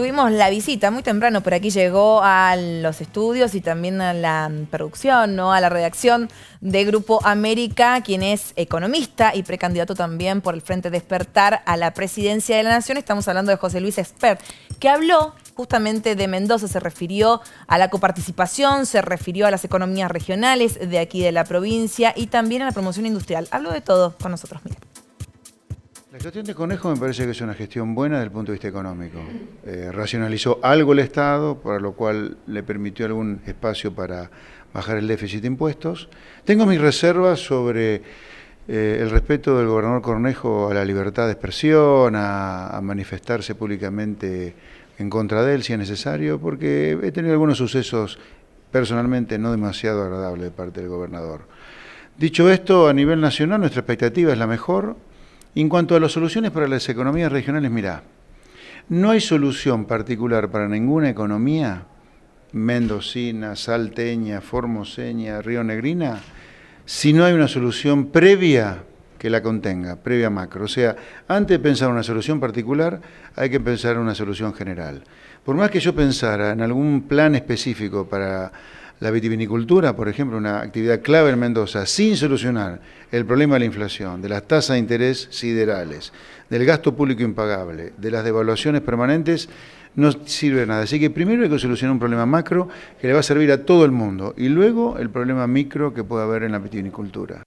Tuvimos la visita muy temprano, por aquí llegó a los estudios y también a la producción, ¿no? a la redacción de Grupo América, quien es economista y precandidato también por el Frente Despertar a la presidencia de la Nación. Estamos hablando de José Luis Espert, que habló justamente de Mendoza, se refirió a la coparticipación, se refirió a las economías regionales de aquí de la provincia y también a la promoción industrial. Habló de todo con nosotros, mira. La gestión de Conejo me parece que es una gestión buena desde el punto de vista económico. Eh, racionalizó algo el Estado, para lo cual le permitió algún espacio para bajar el déficit de impuestos. Tengo mis reservas sobre eh, el respeto del gobernador Cornejo a la libertad de expresión, a, manifestarse públicamente en contra de él si es necesario, porque he tenido algunos sucesos personalmente no demasiado agradables de parte del gobernador. Dicho esto, a nivel nacional nuestra expectativa es la mejor, en cuanto a las soluciones para las economías regionales, mirá, no hay solución particular para ninguna economía, mendocina, salteña, formoseña, río negrina, si no hay una solución previa que la contenga, previa macro. O sea, antes de pensar en una solución particular, hay que pensar en una solución general. Por más que yo pensara en algún plan específico para la vitivinicultura, por ejemplo, una actividad clave en Mendoza, sin solucionar el problema de la inflación, de las tasas de interés siderales, del gasto público impagable, de las devaluaciones permanentes, no sirve de nada. Así que primero hay que solucionar un problema macro que le va a servir a todo el mundo y luego el problema micro que puede haber en la vitivinicultura.